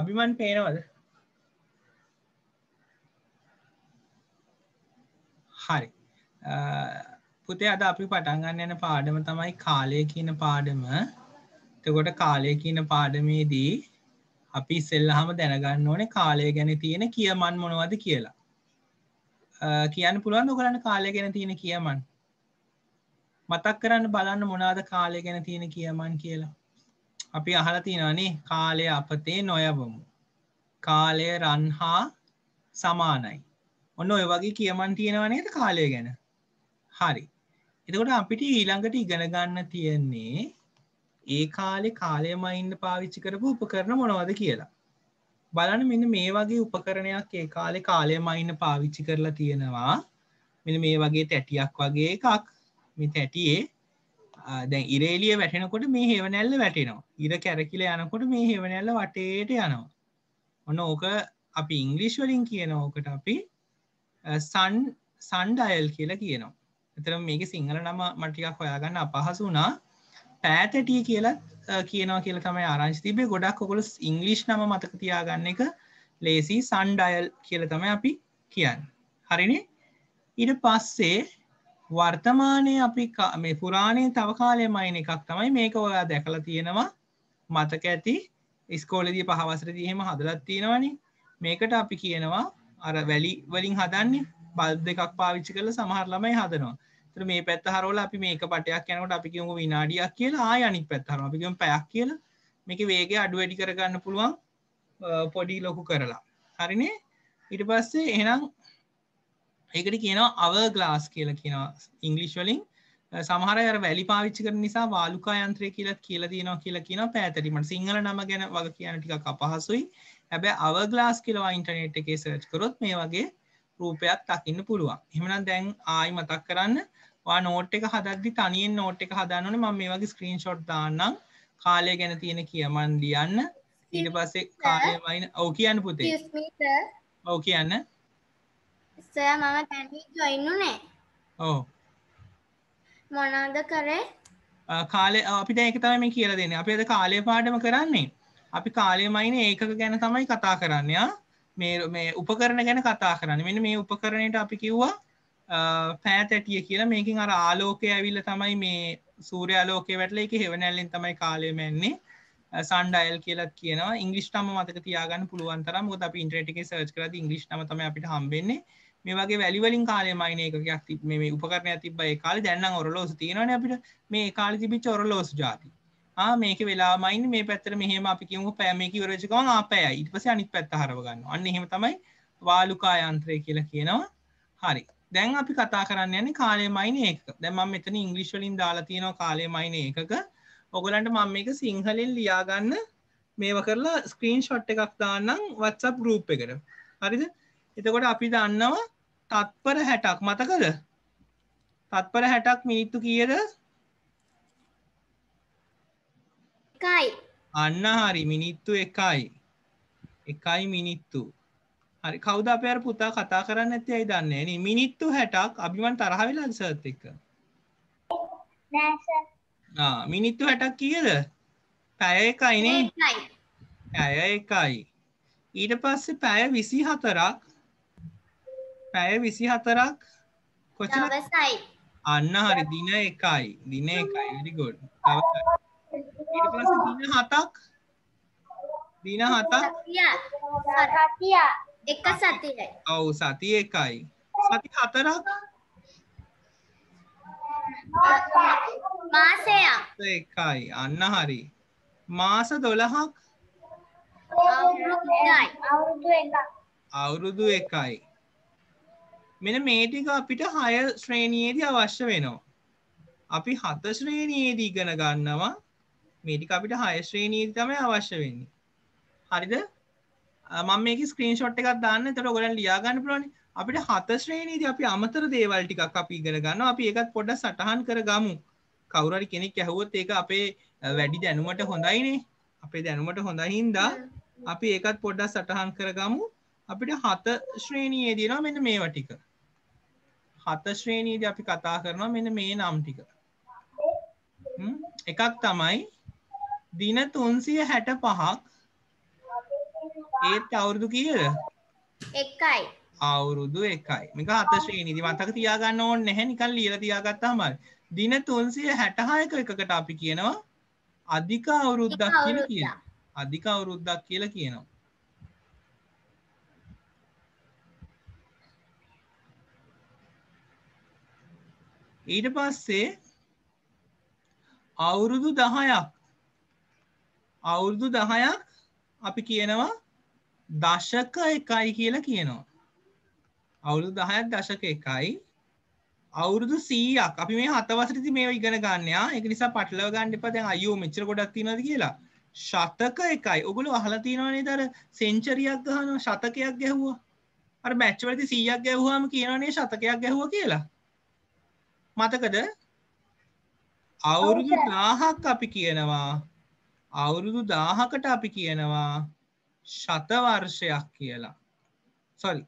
අභිමන් පේනවද හරි පුතේ අද අපි පටන්ගන්න යන පාඩම තමයි කාලය කියන පාඩම තකොට කාලය කියන පාඩමේදී අපි ඉස්සෙල්ලහම දැනගන්න ඕනේ කාලය ගැන තියෙන කියමන් මොනවද කියලා කියන්න පුළුවන් නොකරන්න කාලය ගැන තියෙන කියමන් මතක් කරන්න බලන්න මොනාද කාලය ගැන තියෙන කියමන් කියලා අපි අහලතිනවනේ කාලය අපතේ නොයවමු. කාලය රන්හා සමානයි. ඔන්න ඔය වගේ කියමන් තියෙනවනේද කාලය ගැන හරි. එතකොට අපිට ඊළඟට ඉගෙන ගන්න තියෙන්නේ ඒ කාලේ කාලයම ඉන්න පාවිච්චි කරපු උපකරණ මොනවද කියලා. බලන්න මෙන්න මේ වගේ උපකරණයක් ඒ කාලේ කාලයම ඉන්න පාවිච්චි කරලා තියෙනවා. මෙන්න මේ වගේ තැටියක් වගේ එකක්. මේ තැටියේ දැන් ඉරේලිය වැටෙනකොට මේ හෙවනැල්ල වැටෙනවා ඉර කැරකිල යනකොට මේ හෙවනැල්ල වටේට යනවා ඔන්න ඕක අපි ඉංගලිශ්වලින් කියන ඕකට අපි සන් සන්ඩයල් කියලා කියනවා එතර මේක සිංහල නම මටිකක් හොයාගන්න අපහසු වනා පෑතටිය කියලා කියනවා කියලා තමයි ආරංචි තිබේ ගොඩක් ඔකොල ඉංගලිෂ් නම මතක තියාගන්න එක ලේසි සන්ඩයල් කියල තමයි අපි කියන්න හරිනේ ඉට පස්සේ වර්තමානය අපි මේ පුරාණය තවකාලය මයින එකක් තමයි මේක ඔයා දැකල තියෙනවා මතක ඇති ස්කෝලදී පහවසර දහෙම හදලත් තියෙනවනි මේකට අපි කියනවා අර වැලි වලින් හදන්නේ බල් දෙකක් පාවිච්චි කළ සමහරලමයි හදනවා තර මේ පැත් හරෝල අපි මේක පටයක් යනකට අපි කියමු විනාඩියක් කියලා ආයනික් පැත්හර අපිකම පැයක් කියලා මේක වේගේ අඩු වැඩි කරගන්න පුළුවන් පොඩි ලොකු කරලා හරිනේ ඉට පස්සේ එහනම් ඒකට කියනවා අව ගලාස් කියල කියනවා ඉංගලිෂ් වලින් සමහර වැලි පාවිච්චි කර නිසා වාලුකා යන්ත්‍රය කියලත් කියල තියනවා කියලා කියන පැතරීමට සිංහල නම ගැන වග කියන ටික අපහසුයි හැබැ අවගලාස් කියලවා ඉන්ටනෙට් එකේ සර්ච් කරොත් මේ වගේ රූපයක් තකින්න පුළුවන් එමන දැන් ආයි මතක් කරන්න නෝට් එක හදදි තනියෙන් නෝට් එක හදන්නන ම මේ වගේ ස්ක්‍රීන් ෂොට් දාන්නම් කාලය ගැන තියෙන කියමන් ලියන්න ඊට පස්සේ කාලයමයින ඔව කියන්න පුතේ ඔව කියන්න සර් මම තනියෙන් ජොයින් උනේ. ඔව්. මොනවද කරේ? කාලේ අපිට ඒක තමයි මේ කියලා දෙන්නේ. අපි අද කාලය පාඩම කරන්නේ. අපි කාලයමයින ඒකක ගැන තමයි කතා කරන්න මේ මේ උපකරණ ගැන කතා කරන්න මෙන්න මේ උපකරණයට අපි කිව්වා පෑතැටිය කියලා මේකින් අර ආලෝකය ඇවිල්ල තමයි මේ සූරයාලෝකය වැටල එක හෙවනැල්ලින් තමයි කාලයමැන්නේ සන්ඩයිල් කියලා කියනවා ඉංගලිස්ටම මතක තියාගන්න පුළුවන්තරම් ොත් අප ඉන්ට්‍රටික සර්ච් කරද ඉංගලිස්ටම තම අපිට හම්බෙන්නේ මේ වගේ වැලිවලින් කාලය මයින එකයක් මේ උපකරණය තිබයි කාල දැන්න ඔරලෝස තියෙනවන අපිට මේ කාල තිබි චොරලෝස් ජාති මේක වෙලා මයින් මේ පැත්තර මෙහම අපි කියමු පෑමක රජකවන් අපය ඉට පස අනිත් පැත්ත හරවගන්න අන්න එහෙම තමයි වාලුකා යන්ත්‍රය කියලා කියනවා හරි දැන් අපි කතා කරන්න යන කාලය මයින එක දැම මෙතන ඉංගලිස්වලින් දාලා තියෙනවා කාලය මයින එකක ඔගලන්ට මම එක සිංහලෙන් ලියාගන්න මේව කරලා ස්ක්‍රීන් ෂොට් එකක් දාන්නම් වත්සප් ගරුප් එකට හරිද එතකොට අපි දන්නවා තත්පර හැටක් මතකද තත්පර හැටක් මිනිත්තු කියද එකයි අන්න හරි මිනිත්තු එකයි එකයි මිනිත්තු හරි කවුද අපේ අර පුතා කතා කරන්න ඇත්තේ ඇයි දන්නේ නෑ මිනිත්තු 60ක් අභිමන් තරහ වෙලාද සර්ත් එක්ක නෑ සර් මිනිත්තු හැටක් කියද පැය එකයිනේ පැය එකයි ඊට පස්සේ පැය විසි හතරක් පැය විසි හතරක් කොච අන්න හරි දින එකයි දින එකයි වැඩිගොඩ ඊට පස්සේ දින හතක් දින හතක් සතිය එක සතියයි ඔව් සති එකයි සති හතරක් මාසයක්. එකයි. අන්න හරි. මාස 12ක් අවුරුද්දයි. අවුරුදු එකක්. අවුරුදු එකයි. මෙන මේ ටික අපිට 6 ශ්‍රේණියේදී අවශ්‍ය වෙනවා. අපි 7 ශ්‍රේණියේදී ඉගෙන ගන්නවා. මේ ටික අපිට 6 ශ්‍රේණියේදී තමයි අවශ්‍ය වෙන්නේ. හරිද? මම මේකේ ස්ක්‍රීන්ෂොට් එකක් දාන්න. එතකොට ඔයගොල්ලන් ලියා ගන්න පුළුවන්. අපිට 7 ශ්‍රේණියේදී අපි අමතර දේවල් ටිකක් අපි ඉගෙන ගන්නවා. අපි ඒකත් පොඩ්ඩක් සටහන් කරගමු. කවුරරි කෙනෙක් ඇහුවොත් ඒක අපේ වැඩි දැනුමට හොඳයිනේ අපේ දැනුමට හොඳහින්දා අපි ඒකත් පොඩ්ඩක් සටහන් කරගමු අපිට හත ශ්‍රේණීයේ දෙනවා මෙන්න මේවා ටික හත ශ්‍රේණීයේදී අපි කතා කරනවා මෙන්න මේ නම් ටික එකක් තමයි දින තුන්සිය හැට පහක් ඒත් අවුරුදු කියල එකයි අවුරුදු එකයි මේක හත ශ්‍රේණීදි මතක තියාගන්න ඕන්න නැහැ නිකන් ලියලා තියාගත්තා මල් දින තුන්සිය හැටහායක එකකට අපි කියනවා අධික අවුරුද්දක් කියල කිය අධික අවුරුද්දක් කියල කියනවා ඊට පස්සේ අවුරුදු දහයක් අවුරුදු දහයක් අපි කියනවා දශක එකයි කියලා කියනවා අවුරුදු දහයක් දශක එකයි අවුරුදු සීයක් අපි මේ හතවසරති මේ ඉගෙන ගන්නයා එක නිසා පටලව ගන්න එපා දැන් අයෝ මෙච්චර ගොඩක් තියෙනවද කියලා ශතක එකයි ඔගොල්ලෝ අහලා තියෙනවනේ දර සෙන්චරියක් ගහනවා ශතකයක් ගැහුවා අර මැච් වලදී 100ක් ගැහුවාම කියනවනේ ශතකයක් ගැහුවා කියලා මතකද අවුරුදු 1000ක් අපි කියනවා අවුරුදු 1000කට අපි කියනවා ශත වර්ෂයක් කියලා සෝරි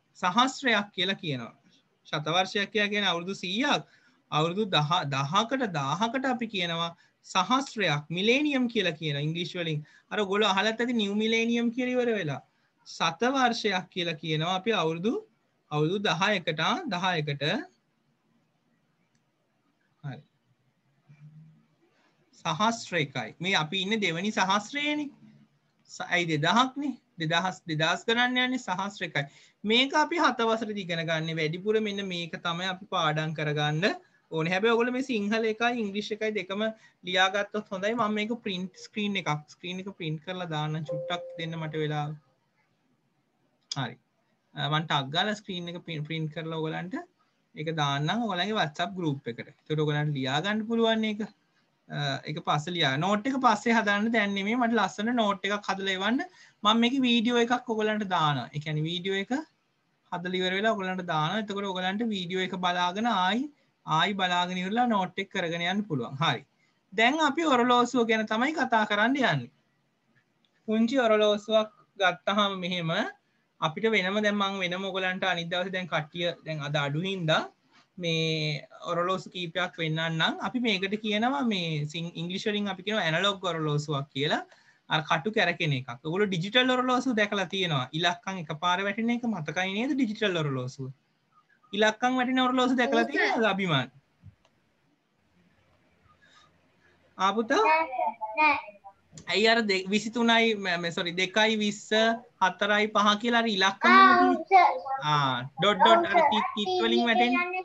සහස්‍රයක් කියලා කියනවා ශතවර්ෂයක් කියලා කියන අවුරුදු සීයක් අවුරුදු දහකට දාහකට අපි කියනවා සහස්ත්‍රයක් මිලේනියම් කියලා කියන ඉංගලිශ්වලින් අර ගොල අහලත් ඇති නිවමිලේනියම් කියලිවර වෙලා සතවර්ෂයක් කියලා කියනවා අපි අවුරුදු අවුරුදු දහයකට දහයකට සහස්ත්‍ර එකයි මේ අපි ඉන්න දෙවනි සහස්ත්‍රයනි ඇයි දෙදහක්නේ දෙදහස් දෙදස් කරන්න යන්නේ සහස්්‍රකයි මේක අපි හතවසර දිගෙන ගන්න වැඩිපුර මෙන්න මේක තමයි අපි පාඩන් කරගන්න ඕන හැබ ඔගල මේ සිංහල එක ඉංග්‍රිෂ් එකයි දෙකම ලියාගත්තොත් හොඳයි මම මේක පින්ට් ස්ක්‍රීන් එකක් ස්ක්‍රීන් එක පින්ට් කරලා දාන්න චුට්ටක් දෙන්න මට වෙලා හරි මන්ට අක්ගල ස්ක්‍රීන් එක පින් පින්ට් කරලා ඔගලන්ට එක දාන්න ඔලගේ වත්සප් ගරුප් එකට තුරගලන් ලියාගන්න පුළුවන් එක එක පස්සලිය නෝට් එක පස්සේ හදන්න දැන්න්නේ මට ලස්සන නෝට් එකක් හදලේවන්න මං මේ වීඩියෝ එකක් ඔගලන්ට දාන එකන වීඩියෝ එක හදලිවර වෙලා ඔගලන්ට දාන එතකොට ඔගලන්ට වීඩියෝ එක බලාගෙන ආයි ආයි බලාගෙනවරලා නෝට් එක් කරගෙන යන්න පුළුවන් හරි දැන් අපි ඔරලෝසුව ගැන තමයි කතා කරන්න යන්න පුංචි ඔරලෝසුවක් ගත්තහම මෙහෙම අපිට වෙනම දැමං වෙන මොගලන්ට අනිදවස දැන් කට්ටිය දැන් අද අඩුහින්දා මේ ඔරලෝසු කීපයක් වෙන්නන්නම් අපි මේකට කියනවා මේ සිං ඉංගලිෂරින් අපි කියෙන ඇනලොග් ඔරලෝසුවක් කියලා අ කටු කැරකෙන එකක් ගොල ඩිජිටල් ඔරලෝසු දැකලා තියෙනවා ඉලක්කං එක පාර වැටන එක මතකයි නේද ඩිජිටල් ඔරලෝසු ඉලක්කං වැටන ඔරලෝසු දැකලා තියෙන ලබිමන් ආපුතා ඇයි අර විසිතුනයි මෙසොරි දෙකයි විස්ස හතරයි පහ කියලා ඉලක්ක ඩොඩ්ඩොට් තිත්වලින් වැටෙන්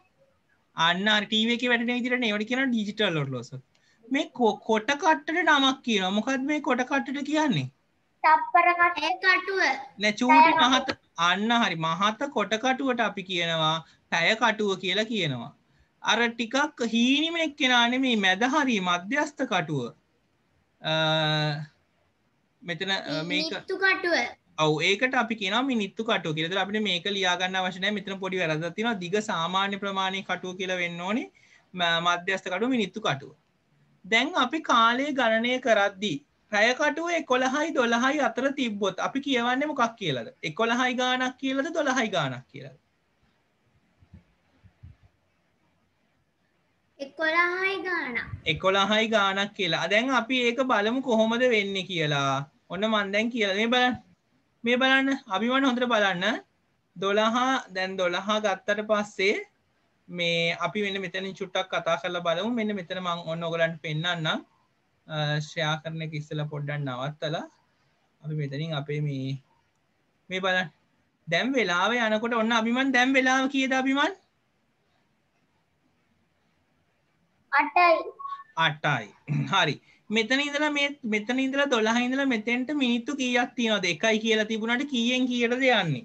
අන්න ටීවක වැටන විදිරන ඒවට කියන ඩිජිටල් ලොඩ් ලොස මේ කොට කට්ටට නමක් කියන මොකත් මේ කොට කට්ටට කියන්නේ තප්පරටුව නැචූට මහත අන්න හරි මහත කොටකටුවට අපි කියනවා පැය කටුව කියලා කියනවා අර ටිකක් හීනිම එක්කෙනාන මේ මැද හරි මධ්‍යස්ථ කටුව මෙතන මේකටුව ඔව ඒකට අපි කියනවා මේ නිත්තු කටුව කියලා. ඒතර අපිට මේක ලියා ගන්න අවශ්‍ය නැහැ. මෙතන පොඩි වැරද්දක් තියෙනවා. දිග සාමාන්‍ය ප්‍රමාණයේ කටුව කියලා වෙන්න ඕනේ. මධ්‍යස්ථ කටුව මේ නිත්තු කටුව. දැන් අපි කාලය ගණනය කරද්දී පැය කටුව 11යි 12යි අතර තිබ්බොත් අපි කියවන්නේ මොකක් කියලාද? 11යි ගාණක් කියලාද 12යි ගාණක් කියලාද? 11යි ගාණක්. 11යි ගාණක් කියලා. දැන් අපි ඒක බලමු කොහොමද වෙන්නේ කියලා. ඔන්න මම දැන් කියලා මේ බලන්න. මේ බලන්න අභිමන් හොඳට බලන්න දොළහා දැන් දොළහා ගත්තට පස්සේ මේ අපි වෙන මෙතනින් චුට්ටක් කතා කරලා බලමු මෙන්න මෙතන මං ඔන්න ඔගලන්ට පෙන්වන්න ශ්‍රයා කරන එක ඉස්සලා පොඩ්ඩක් නවත්තලා අපි මෙතනින් අපේ මේ මේ බලන්න දැන් වෙලාව යනකොට ඔන්න අභිමන් දැන් වෙලාව කීයද අභිමන් 8යි 8යි හරි මෙතන ඉඳලා මේ මෙතන ඉඳලා 12 ඉඳලා මෙතෙන්ට මිනිත්තු කීයක් තියනවද? එකයි කියලා තිබුණාට කීයෙන් කීයටද යන්නේ?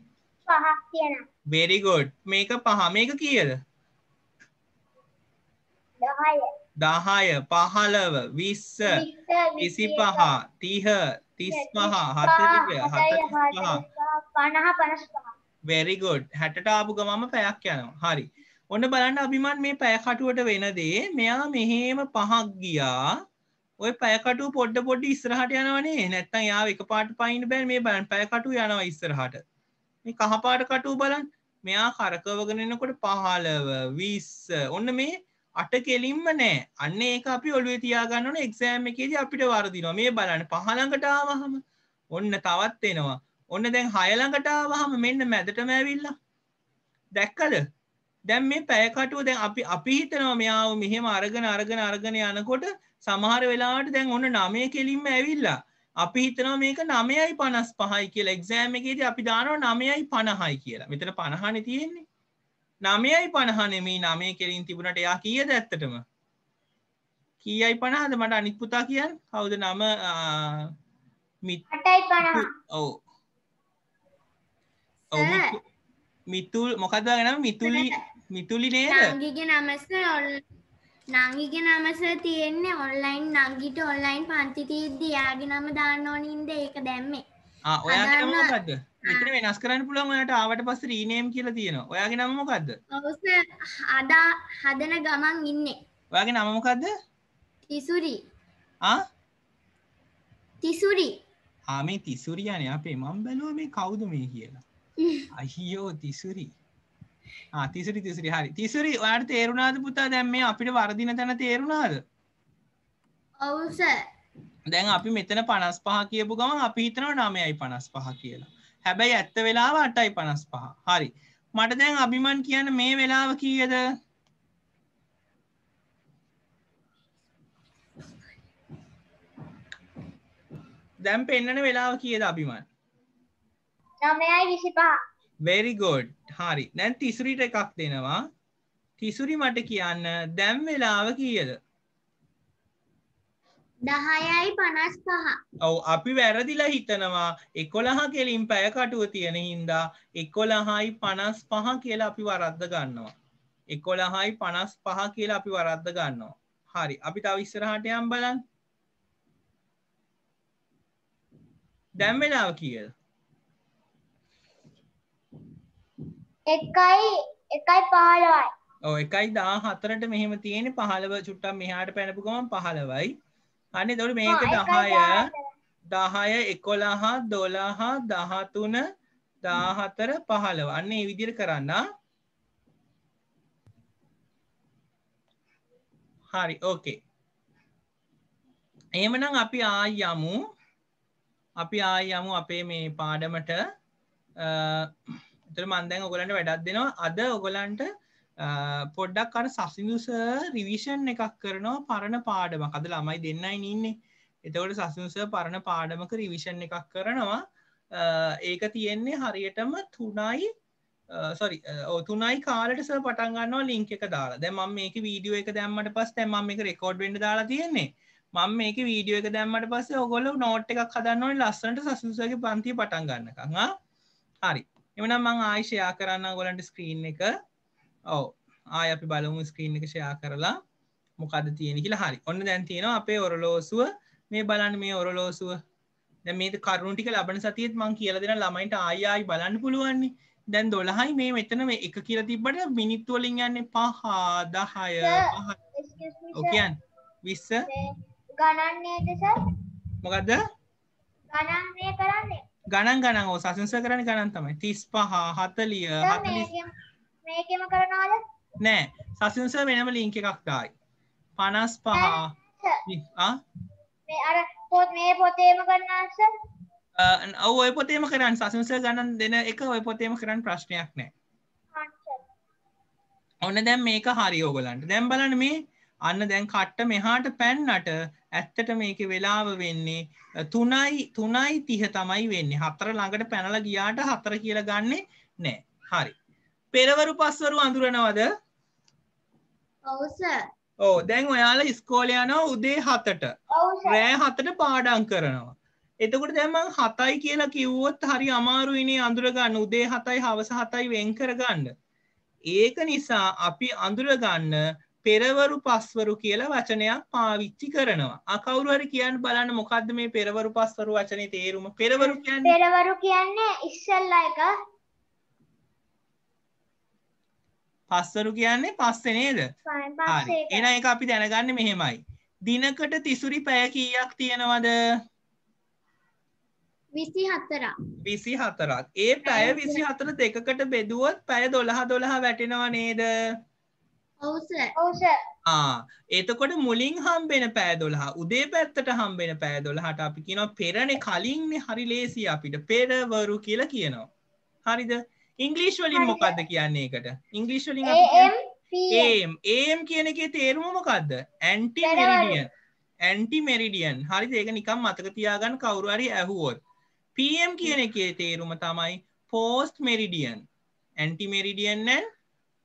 පහක් කියනවා. very good. මේක පහ. මේක කීයද? 10. 10, 15, 20, 25, 30, 35, 40, 45, 50, 55. very good. 60ට ආපු ගමම පැයක් යනවා. හරි. ඔන්න බලන්න අභිමන් මේ පැය කටුවට වෙන දේ මෙයා මෙහෙම පහක් ගියා. ඔය පැයකටු පොඩ්ඩ පොඩ්ඩ ඉස්සරහට යනවනේ නැත්තම් යාව එක පාට පයින් බෑ මේ බලන් පැයකටු යනවා ඉස්සරහට මේ කහපාට කටු බලන් මෙයා කරකවගෙන එනකොට පහළව 20 ඔන්න මේ අට කෙලින්ම නෑ අන්න ඒක අපි ඔළුවේ තියාගන්න ඕන එක්සෑම් එකේදී අපිට වරදිනවා මේ බලන්න පහ ළඟට ආවහම ඔන්න තවත් එනවා ඔන්න දැන් හය ළඟට ආවහම මෙන්න මැදටම ඇවිල්ලා දැක්කද දැන් මේ පැයකටුව දැන් අපි අපි හිතනවා මෙයාව මෙහෙම අරගෙන අරගෙන අරගෙන යනකොට සමහර වෙලාවට දැන් ඔන්න නමය කෙලින්ම ඇවිල්ලා අපි හිතනවා මේක නමයයි පනස් පහයි කියලා එක්සෑම් එකේදී අපි දානවා නමයයි පණහයි කියලා මෙතන පණහන තියෙන්නේ නමයයි පණහන මේ නමය කෙලින් තිබුණට එයා කියද ඇත්තටම කියයි පණහද මට අනිත් පුතා කියන්න කවුද නම ඔව් ඔව් මිතුල් මොකක්ද ගෙනම මිතුලි මිතුලි නේද නංගිගේ නමස නංගිගේ නමස තියෙන්නේ ඔන්ලයින් නංගිට ඔන්ලයින් පන්ති තියෙද්දි යාගේ නම දාන්න ඕනින්ද ඒක දැම්මේ ආ ඔයාගේ නම මොකද්ද මෙතන වෙනස් කරන්න පුළුවන් ඔයාට ආවට පස්සේ රීනේම් කියලා තියෙනවා ඔයාගේ නම මොකද්ද ඔව් අදා හදන ගමන් ඉන්නේ ඔයාගේ නම මොකද්ද තිසුරි ආ තිසුරි ආ මේ තිසුරි යන්නේ අපේ මම බැලුවා මේ කවුද මේ කියලා අයියෝ තිසුරි තිසිරි තිසිරි හරි තිසිරි ඔයාට තේරුණාද පුතා දැන් මේ අපිට වර්ධින තැන තේරුණාද ඔව් සර් දැන් අපි මෙතන 55 කියපු ගමන් අපි හිතනවා 9.55 කියලා හැබැයි ඇත්ත වෙලාව 8.55 හරි මට දැන් අභිමන් කියන්න මේ වෙලාව කීයද දැන් පෙන්නන වෙලාව කීයද අභිමන් 9.25 වෙරිගොඩ් හරි නැන් තිසුරිට එකක් දෙනවා තිසුරි මට කියන්න දැම් වෙලාව කියද දහයයි පනස් පහ ඔව අපි වැරදිලා හිතනවා එකොළහ කෙලින් පැය කටුව තියෙන හින්දා එකොළහයි පනස් පහ කියලා අපි වරද්ද ගන්නවා එකොළහයි පනස් පහ කියලා අපි වරද්ද ගන්නවා හරි අපි තව ඉස්සරහට යම් බලන් දැම් වෙලාව කියද එකයි එකයි පහළවයි ඕ එකයි දා හතරට මෙහෙම තියෙන පහළව චුට්ටම් මෙහාට පැනපු ගමන් පහළවයි අන්න දොට මේක දහය දහය එකොළහා දොළහා දහතුන දාහතර පහළව අන්න ඒ විදිර කරන්න හරි ඕකේ එහමනම් අපි ආය යමු අපි ආය යමු අපේ මේ පාඩමට තර මන්දැන් ඔගොලන්ට වැඩක් දෙෙනවා අද ඔගොලන්ට පොඩ්ඩක් අර සසිදුස රිවිෂන් එකක් කරනවා පරණ පාඩම කද ළමයි දෙන්නයි ඉන්නේ එතවට සසුස පරණ පාඩමක රිවිෂන් එකක් කරනවා ඒක තියෙන්නේ හරියටම තුනයි සොරි තුනයි කාලටස පටන්ගන්නවා ලිංක එක දාලා දැ මම මේක වීඩියෝ එක දැම්මට පස් තැම එක රෙකෝඩ් වෙන්ඩ දාලා තියෙන්නේ මම මේක වීඩියෝ එක දැම්මට පස්සේ ඔගොල නෝට් එකක් හදන්නවන ලස්සනට සසුසගේ පන්ති පටන්ගන්නකං හරි එමනම් මං ආයි ෂයා කරන්න ගොලන්ට ස්ක්‍රීන් එක ඔව ආය අපි බලමු ස්ක්‍රීන් එක ෂයා කරලා මොකද තියෙන කියලා හරි ඔන්න දැන් තියෙනවා අපේ ඔරලෝසුව මේ බලන්න මේ ඔරලෝසුව මේ කරුණටික ලබන සතියත් මං කියල දෙෙන ළමයිට ආයයි බලන්න පුළුවන්නේ දැන් දොළහයි මේ මෙතන මේ එක කියල තිබට මිනිත්තුවලින් යන්න පහා දහය ඕකයන් විස්ස ගණන්නේද මොකදද ගණන්නේ කරන්නේ ගණන් ගණන් ඕ සසංස කරන ගණන් තමයි තිස් පහ හතලිය මේකම කරනවාද නෑ සසංස වෙනම ලිංක එකක් දායි පනස් පහ පොත් මේ පොතේම කරනස ඔව ඔය පොතේම කරන්න සසංස ගණන් දෙන එක ඔය පොතේම කරන්න ප්‍රශ්නයක් නෑ ඔන්න දැම් මේක හරි ඕගලන්ට දැම් බලන මේ අන්න දැන් කට්ට මෙහාට පැන්නට ඇත්තට මේක වෙලාව වෙන්නේ තුනයි තුනයි තිහ තමයි වෙන්නේ හතර ළඟට පැනල ගියාට හතර කියල ගන්නේ නෑ හරි පෙරවරු පස්වරු අඳුරනවද ඕ දැන් ඔයාල ස්කෝලයනෝ උදේ හතට රෑ හතට පාඩන් කරනවා එතකොට දැමන් හතයි කියලා කිව්වොත් හරි අමාරුයිනේ අඳුරගන්න උදේ හතයි හවස හතයි වෙන් කරගන්න ඒක නිසා අපි අඳුරගන්න පෙරවරු පස්වරු කියලා වචනයක් පාවිච්චි කරනවා. අකවුරු හරි කියන්න බලන්න මොකද්ද මේ පෙරවරු පස්වරු වචනේ තේරුම? පෙරවරු කියන්නේ පෙරවරු කියන්නේ ඉස්සල්ලා එක. පස්වරු කියන්නේ පස්සේ නේද? හරි. එහෙනම් ඒක අපි දැනගන්නේ මෙහෙමයි. දිනකට තිසුරි පැය කීයක් තියෙනවද? 24ක් 24ක් ඒ පැය 24 දෙකකට බෙදුවොත් පැය 12 12 වැටෙනවා නේද? එතකොට මුලින් හම්බෙන පෑදොලහා උදේ පැත්තට හම්බෙන පෑදොලහට අපි කියනවා පෙරණ කලින් හරි ලේසි අපිට පෙරවරු කියලා කියනවා. හරිද ඉංගලිෂ් වලින් මොකක්ද කියන්නේ එකට ඉංගලිෂ් වලින් ඒම් ඒම් කියන එකේ තේරුම මොකක්ද ඇන්ටි මෙරිඩියන් ඇන්ටි මෙරිඩියන් හරි ඒක නිකම් මතක තියාගන්න කවුරු හරි ඇහුවොත් පම් කියන එකේ තේරුම තමයි පෝස්ට් මෙරිඩියන් ඇන්ටි මෙරිඩියන් නැන්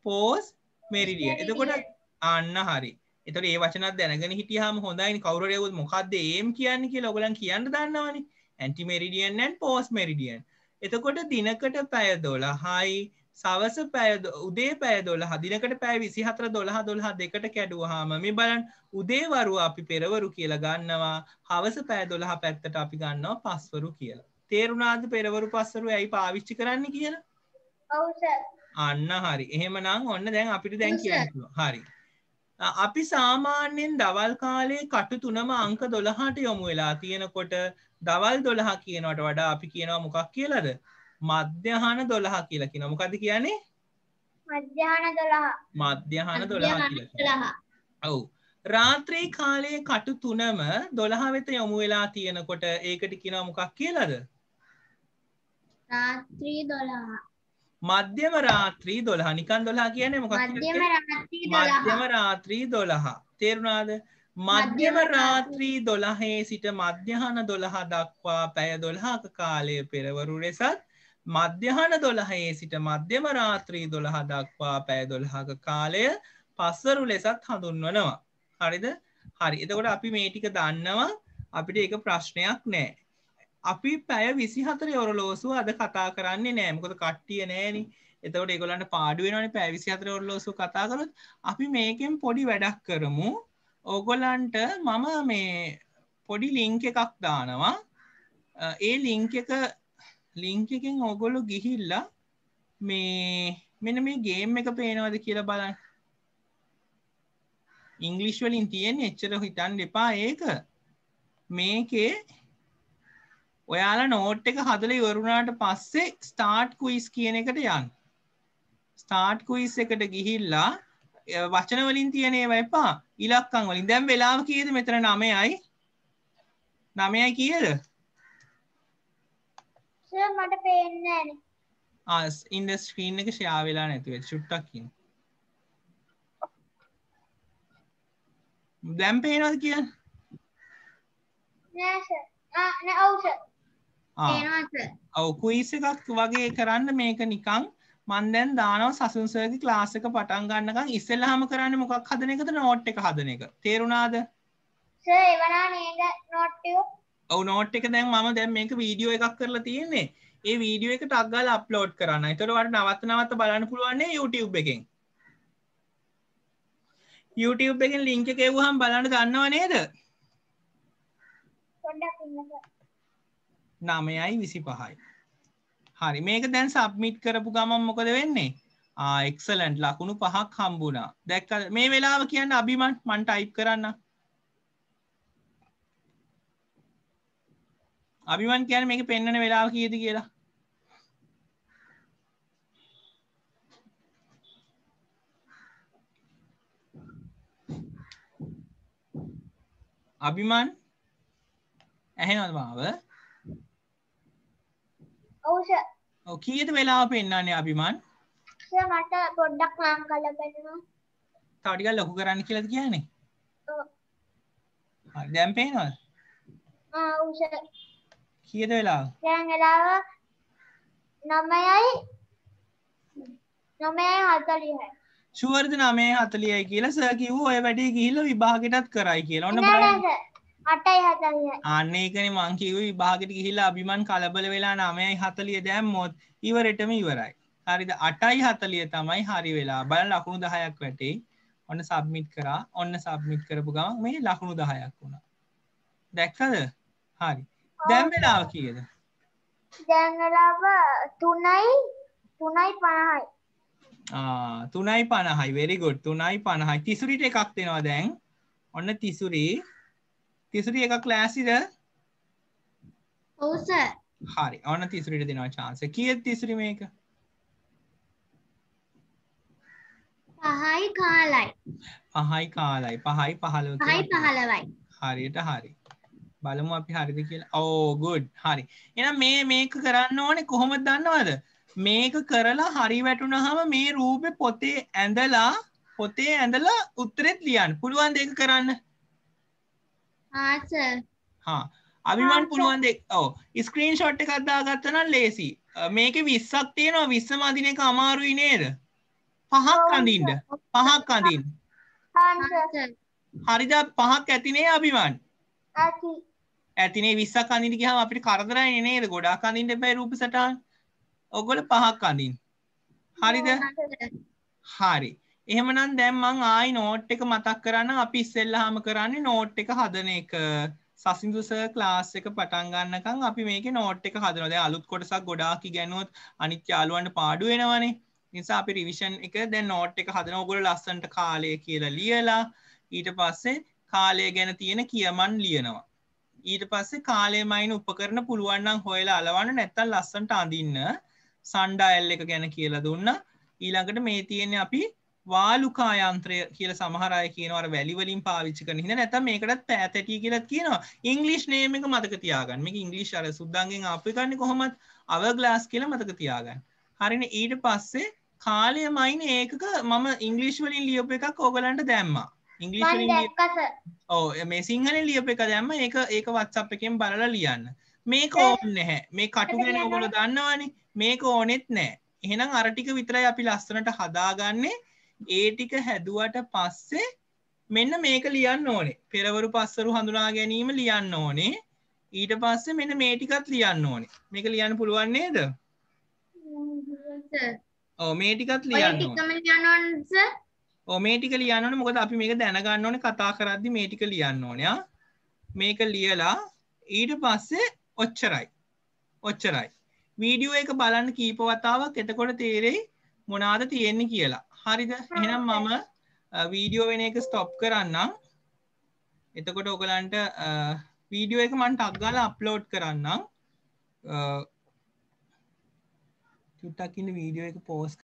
පෝස්ට් මේරිඩිය එතකොට අන්න හරි එතට ඒ වචනත් දැනගෙන හිටියහම හොඳයින් කවරයවුත් මොකක්ද ඒම් කියන්න කිය ලොගලන් කියන්න දන්නවනි ඇන්ටි මෙරිඩියන් නැන් පෝස් මෙරිඩියන් එතකොට දිනකට පැය දොලා හයි සවස පැය උදේ පැය දොල හදිනකට පැෑ විසි හතර දොළහ දොල්හ දෙකට කැඩුවහම මේ බලන් උදේවරු අපි පෙරවරු කියලා ගන්නවා හවස පැෑ දොළහ පැත්තට අපි ගන්නවා පස්වරු කියලා තේරුණාද පෙරවරු පස්සරු ඇයි පාවිච්චි කරන්න කියලා අන්න හරි එහෙමනම් ඔන්න දැන් අපිට දැන් කියන්න හරි අපි සාමාන්‍යයෙන් දවල් කාලේ කටු තුනම අංක දොළහට යොමු වෙලා තියෙනකොට දවල් දොළහ කියනවට වඩා අපි කියනවා මොකක් කියලද මධ්‍යහන දොළහ කියලා කියන මොකද කියන්නේ මධ්‍යහන දොළහ මධ්‍යහන දොළහ කියලා ඔව් රාත්‍රී කාලයේ කටු තුනම දොළහ වෙත යොමු වෙලා තියෙනකොට ඒකට කියනවා මොකක් කියලාද රාත්‍රී දොළහ මධ්‍යම රාත්‍රී දොළහ නිකන් දොළහ කියන්නේ මොකක් මධ්‍යම රාත්‍රී දොළහ තේරුණාද මධ්‍යම රාත්‍රී දොළහේ සිට මධ්‍යහන දොළහ දක්වා පැය දොළහක කාලය පෙරවරු ලෙසත් මධ්‍යහන දොළහයේ සිට මධ්‍යම රාත්‍රී දොළහ දක්වා පැය දොළහක කාලය පස්සරු ලෙසත් හඳුන්වනවා හරිද හරි එතකොට අපි මේ ටික දන්නවා අපිට එක ප්‍රශ්නයක් නෑ අපි පැය විසිහතර ඔරලෝසුව අද කතා කරන්නේ නෑ මොකද කට්ටිය නෑන එතවට ඒගොලන්ට පාඩුවෙනනි පැවිසිහතර ඔරලෝසු කතාකරත් අපි මේකෙන් පොඩි වැඩක් කරමු ඕගොලන්ට මම මේ පොඩි ලිංක එකක් දානවා ඒ ලිංක එක ලිංකකින් ඕගොලු ගිහිල්ලා මේ මෙන මේ ගේම් එක පේනවද කියලා බලන්න ඉංගලිෂ් වලින් තියෙන් එච්චර හිතන් දෙපා ඒක මේකේ ඔයාලා නෝට් එක හදල ඉවරුණාට පස්සේ ස්ටාර්ට් කුයිස් කියන එකට යන්න ස්ටාර්ට් කුයිස් එකට ගිහිල්ලා වචනවලින් තියනේ වයපා ඉලක්කං වලින් දැම් වෙලාව කියද මෙතර නමයයි නමයයි කියද මට පේන්න ආස් ඉන්ඩස්ක්‍රීන් එක ශයා වෙලා නැතුව චුට්ටක්කින් දැම් පේනද කියන්න නෑ ඔවුෂ ඔව කුයිස එකක් වගේ කරන්න මේක නිකං මන්දැන් දානව සසුන්සයකි ලාසක පටන් ගන්නකං ඉස්සල්ල හම කරන්න මොකක් හදන එකද නෝට් එක හදන එක තේරුණාද ඔව නෝට් එක දැන් මම දැම් මේක වීඩියෝ එකක් කරලා තියෙන්නේ ඒ වීඩියෝ එක ටක්ගල් අප්ලෝඩ් කරන්න එතරවට නවත් නවත්ත බලන්න පුළුවන්නේ YouTube එකෙන් YouTube එකෙන් ලිංක එකෙව්හම් බලන්න දන්නව නේද පොඩ්ඩක් ඉන්නක නමයයි විසි පහයි හරි මේක දැන් සබ්මිට් කරපු ගමන් මොකද වෙන්නේ එක්සලන්ට් ලකුණු පහක් හම්බුණා දැක්ක මේ වෙලාව කියන්න අභිමන් මන් ටයිප් කරන්න අභිමන් කියන මේක පෙන්න්නන වෙලාව කියද කියලා අභිමන් ඇහෙනවාද මාව ඔවුස කීයද වෙලාව පෙන්න්නන්නේ අභිමන් මට පොඩ්ඩක් නම් කලපෙනවා තවටිකල් ලොකු කරන්න කියලද කියන්නේ දැම් පේනවද කියද වෙලා දැන්ලාව නමයයි නොමය හතලියයි ශුවර්ධ නමේ හතලියයි කියලා සකිවූ ඔය වැඩේ ගිහිල්ල විභාගටත් කරයි කියලා ඔන්න බලන්න 8යි 40යි. අන්න ඒකනේ මං කිව්වේ විභාගෙට ගිහිල්ලා අභිමන් කලබල වෙලා 9යි 40 දැම්මොත් ඉවරෙටම ඉවරයි. හරිද? 8යි 40 තමයි හරි වෙලා. බලන්න ලකුණු 10ක් වැටේ. ඔන්න සබ්මිට් කරා. ඔන්න සබ්මිට් කරපු ගමන් මේ ලකුණු 10ක් වුණා. දැක්කද? හරි. දැන් වෙලාව කීයද? දැන් වෙලාව 3යි 3:50යි. ආ 3:50යි. very good. 3:50යි. තිසුරිට එකක් දෙනවා දැන්. ඔන්න තිසුරි තිසුරි එකක් ලෑසිද ඔවස හරි ඔන්න තිසුරිට දෙනවා චාන්ස කියත් තිසුරි මේක පහයි කාලයි පහයි කාලයි පහයි පහලව පහයි පහලවයි හරියට හරි බලමු අපි හරිද කියලා ඕ oh, ගුඩ් හරි එනම් මේ මේක කරන්න ඕනේ කොහොමද දන්නවද මේක කරලා හරි වැටුණහම මේ රූපේ පොතේ ඇඳලා පොතේ ඇඳලා උත්තරෙත් ලියන්න පුළුවන් දෙක කරන්න හා අභිමන් පුළුවන් දෙක් ඕ ස්ක්‍රීන් ෂොට් කද්දා ගත්තනම් ලේසි මේක විස්සක් තියෙනවා විස්ස මදින එක අමාරුයි නේද පහක් අඳින්ට පහක් අඳින් හරිද පහක් ඇතිනේ අභිමන් ඇතිනේ විස්සක් අඳින්න ගියාම අපිට කරදරයි නේද ගොඩාක් අඳින්න බෑ රූප සටහන් ඔගොල්ලෝ පහක් අඳින් හරිද හරි එහෙමනම් දැම්මං ආයි නෝට් එක මතක් කරන්න අපි ඉස්සෙල්ලාම කරන්නේ නෝට් එක හදන එක සසිදුස ලාස් එක පටන්ගන්නකං අපි මේක නෝට් එක හදනද අලුත් කොටසක් ගොඩාකි ගැනුවොත් අනිත් යාලුවන්ට පාඩු වෙනවනේ නිසා අපි රිවිෂන් එක දැ නෝට් එක හදන ඔගොල ලස්සන්ට කාලය කියලා ලියලා ඊට පස්සේ කාලය ගැන තියෙන කියමන් ලියනවා ඊට පස්සේ කාලය මයින උපකරන පුළුවන්නම් හොයලා අලවන්න නැත්තල් ලස්සන්ට අඳන්න සන්ඩා එල් එක ගැන කියලා දුන්න ඊළඟට මේ තියෙන අපි වාලුකා යන්ත්‍රය කියල සමහරය කියනවර වැලිවලින් පාවිච්චි කරන හිද නැත මේකටත් පෑතැටිය කියලත් කියනවා ඉංගලිෂ් නේම එක මතක තියාගන්න මේ ඉංගලිෂ් අර සුද්දන්ගෙන් අපි කරන්න කොහොමත් අවගලාස් කියල මතක තියාගන්න හරින ඊට පස්සේ කාලය මයින ඒකක මම ඉංගලිෂ් වලින් ලියප එකක් ඕගලන්ට දැම්මා ඉංගලිෂ් ඕ මේ සිංහල ලියප එක දැම්ම ඒක ඒක වත්සප් එකෙන් බලලා ලියන්න මේක ඕන්න නැහැ මේ කටුගෙන ඔගොල දන්නවානේ මේක ඕනෙත් නෑ එහෙනම් අරටික විතරයි අපි ලස්සනට හදාගන්නේ ඒ ටික හැදුවට පස්සේ මෙන්න මේක ලියන්න ඕනේ පෙරවරු පස්සරු හඳුනා ගැනීම ලියන්න ඕනේ ඊට පස්සේ මෙන්න මේ ටිකත් ලියන්න ඕනේ මේක ලියන්න පුළුවන් නේද ඔව් මේ ටිකත් ලියන්න ඕනේ ඔව් මේ ටික ලියන්න ඕනේ මොකද අපි මේක දැනගන්න ඕනේ කතා කරද්දි මේ ටික ලියන්න ඕනේ ආ මේක ලියලා ඊට පස්සේ ඔච්චරයි ඔච්චරයි වීඩියෝ එක බලන්න කීප වතාවක් එතකොට තේරෙයි මොනාද තියෙන්නේ කියලා හරිද එහෙනම් මම වීඩියෝ වෙන එක ස්ටොප් කරන්නම් එතකොට ඔගලන්ට වීඩියෝ එක මන්ට අක්ගාල අප්ලෝඩ් කරන්නම් චුට්ටක්කින්න වීඩියෝ එක පෝස්